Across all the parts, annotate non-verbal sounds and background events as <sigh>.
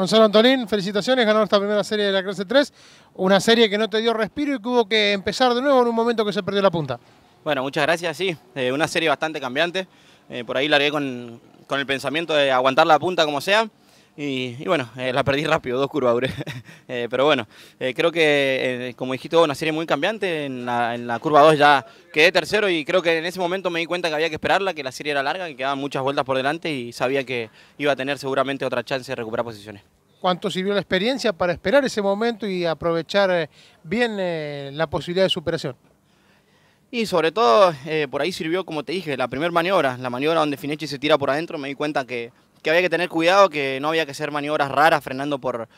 Gonzalo Antolín, felicitaciones, ganó esta primera serie de la clase 3, una serie que no te dio respiro y que hubo que empezar de nuevo en un momento que se perdió la punta. Bueno, muchas gracias, sí, eh, una serie bastante cambiante, eh, por ahí largué con, con el pensamiento de aguantar la punta como sea, y, bueno, eh, la perdí rápido, dos curvadores <laughs> eh, pero bueno, eh, creo que, eh, como dijiste, una serie muy cambiante. En la, curva 2 ya quedé tercero y creo que en ese momento me di cuenta que había que esperarla, que la serie era larga, que quedaban muchas vueltas por delante y sabía que iba a tener seguramente otra chance de recuperar posiciones. ¿Cuánto sirvió la experiencia para esperar ese momento y aprovechar bien la posibilidad de superación? Y sobre todo, por ahí sirvió, como te dije, la primera maniobra, la maniobra donde Finechi se tira por adentro, me di cuenta que que había que tener cuidado, que no había que hacer maniobras raras frenando por,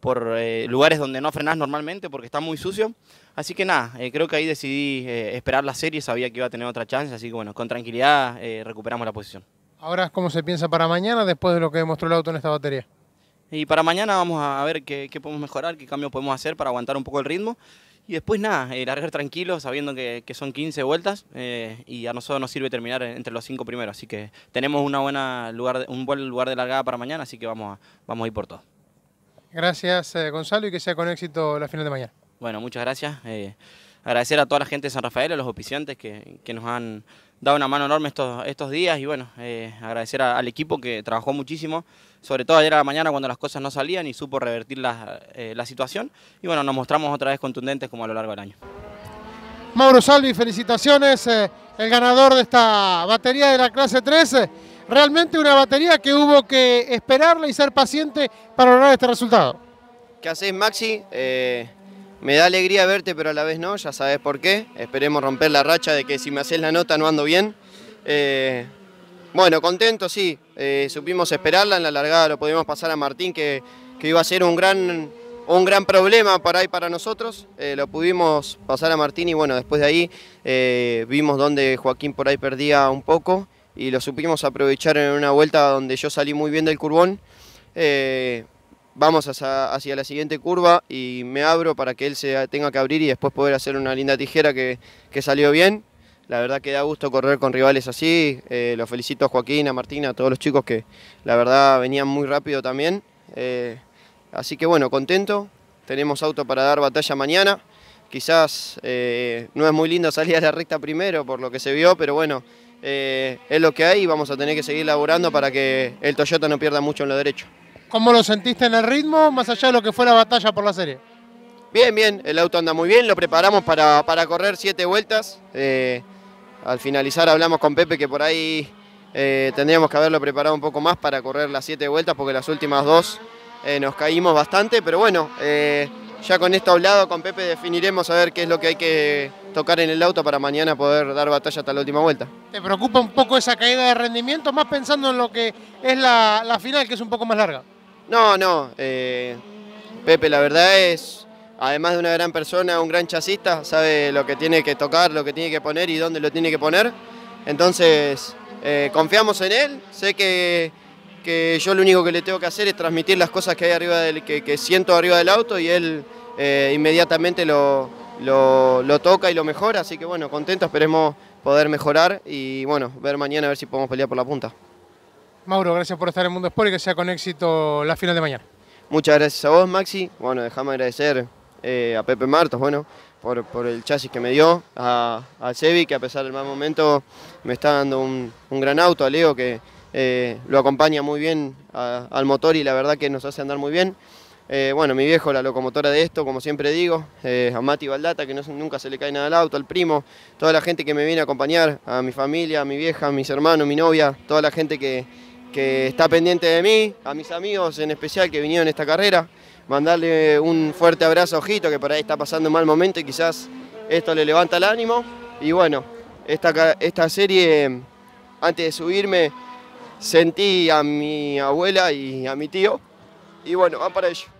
por eh, lugares donde no frenás normalmente porque está muy sucio. Así que nada, eh, creo que ahí decidí eh, esperar la serie, sabía que iba a tener otra chance, así que bueno, con tranquilidad recuperamos la posición. Ahora, ¿cómo se piensa para mañana después de lo que demostró el auto en esta batería? Y para mañana vamos a ver qué podemos mejorar, qué cambios podemos hacer para aguantar un poco el ritmo y después nada, eh, largar tranquilo, sabiendo que, son 15 vueltas eh, y a nosotros nos sirve terminar entre los cinco primeros. Así que tenemos una buena lugar, un buen lugar de largada para mañana, así que vamos vamos a ir por todo. Gracias eh, Gonzalo y que sea con éxito la final de mañana. Bueno, muchas gracias agradecer a toda la gente de San Rafael, a los oficiantes que, nos han dado una mano enorme estos, estos días y bueno, eh, agradecer al equipo que trabajó muchísimo, sobre todo ayer a la mañana cuando las cosas no salían y supo revertir la, eh, situación y bueno, nos mostramos otra vez contundentes como a lo largo del año. Mauro Salvi, felicitaciones, eh, el ganador de esta batería de la clase 13, realmente una batería que hubo que esperarla y ser paciente para lograr este resultado. ¿Qué haces Maxi? Me da alegría verte, pero a la vez no, ya sabes por qué. Esperemos romper la racha de que si me haces la nota no ando bien. Eh, bueno, contento, sí. Eh, supimos esperarla, en la largada lo pudimos pasar a Martín, que, iba a ser un gran, un gran problema para ahí para nosotros. Eh, lo pudimos pasar a Martín y bueno, después de ahí vimos donde Joaquín por ahí perdía un poco y lo supimos aprovechar en una vuelta donde yo salí muy bien del curbón vamos hacia, la siguiente curva y me abro para que él se tenga que abrir y después poder hacer una linda tijera que, salió bien. La verdad que da gusto correr con rivales así. Eh, los felicito a Joaquín, a Martina, a todos los chicos que la verdad venían muy rápido también. Eh, así que bueno, contento. Tenemos auto para dar batalla mañana. Quizás eh, no es muy lindo salir a la recta primero por lo que se vio, pero bueno, es lo que hay y vamos a tener que seguir laburando para que el Toyota no pierda mucho en lo derecho. ¿Cómo lo sentiste en el ritmo, más allá de lo que fue la batalla por la serie? Bien, bien, el auto anda muy bien, lo preparamos para, correr siete vueltas. Eh, al finalizar hablamos con Pepe que por ahí eh, tendríamos que haberlo preparado un poco más para correr las siete vueltas porque las últimas dos eh, nos caímos bastante, pero bueno, ya con esto hablado con Pepe definiremos a ver qué es lo que hay que tocar en el auto para mañana poder dar batalla hasta la última vuelta. ¿Te preocupa un poco esa caída de rendimiento, más pensando en lo que es la final, que es un poco más larga? No, no. Eh, Pepe, la verdad es, además de una gran persona, un gran chasista, sabe lo que tiene que tocar, lo que tiene que poner y dónde lo tiene que poner. Entonces, eh, confiamos en él. Sé que, yo lo único que le tengo que hacer es transmitir las cosas que hay arriba del, que, siento arriba del auto y él eh, inmediatamente lo, lo, toca y lo mejora. Así que bueno, contento, esperemos poder mejorar y bueno, ver mañana a ver si podemos pelear por la punta. Mauro, gracias por estar en Mundo Sport y que sea con éxito la final de mañana. Muchas gracias a vos, Maxi. Bueno, déjame agradecer eh, a Pepe Martos, bueno, por, el chasis que me dio, al a que a pesar del mal momento me está dando un, gran auto, a Leo, que eh, lo acompaña muy bien al motor y la verdad que nos hace andar muy bien. Eh, bueno, mi viejo, la locomotora de esto, como siempre digo, a Mati Valdata, que nunca se le cae nada al auto, al primo, toda la gente que me viene a acompañar, a mi familia, a mi vieja, a mis hermanos, mi novia, toda la gente que, que está pendiente de mí, a mis amigos en especial que vinieron esta carrera, mandarle un fuerte abrazo a Ojito, que por ahí está pasando un mal momento y quizás esto le levanta el ánimo. Y bueno, esta, esta serie, antes de subirme, sentí a mi abuela y a mi tío. Y bueno, va para ello.